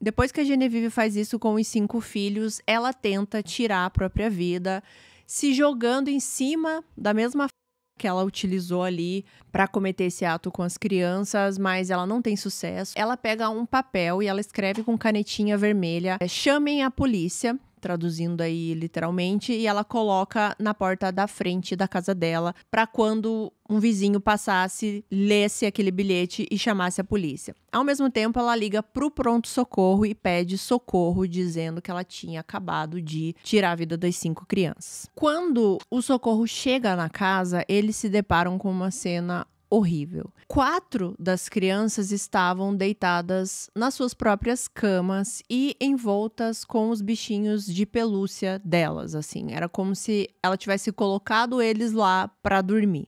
Depois que a Genevieve faz isso com os cinco filhos, ela tenta tirar a própria vida, se jogando em cima da mesma que ela utilizou ali para cometer esse ato com as crianças, mas ela não tem sucesso. Ela pega um papel e ela escreve com canetinha vermelha: "Chamem a polícia" traduzindo aí literalmente, e ela coloca na porta da frente da casa dela para quando um vizinho passasse, lesse aquele bilhete e chamasse a polícia. Ao mesmo tempo, ela liga pro pronto-socorro e pede socorro, dizendo que ela tinha acabado de tirar a vida das cinco crianças. Quando o socorro chega na casa, eles se deparam com uma cena horrível. Quatro das crianças estavam deitadas nas suas próprias camas e envoltas com os bichinhos de pelúcia delas, assim. Era como se ela tivesse colocado eles lá para dormir.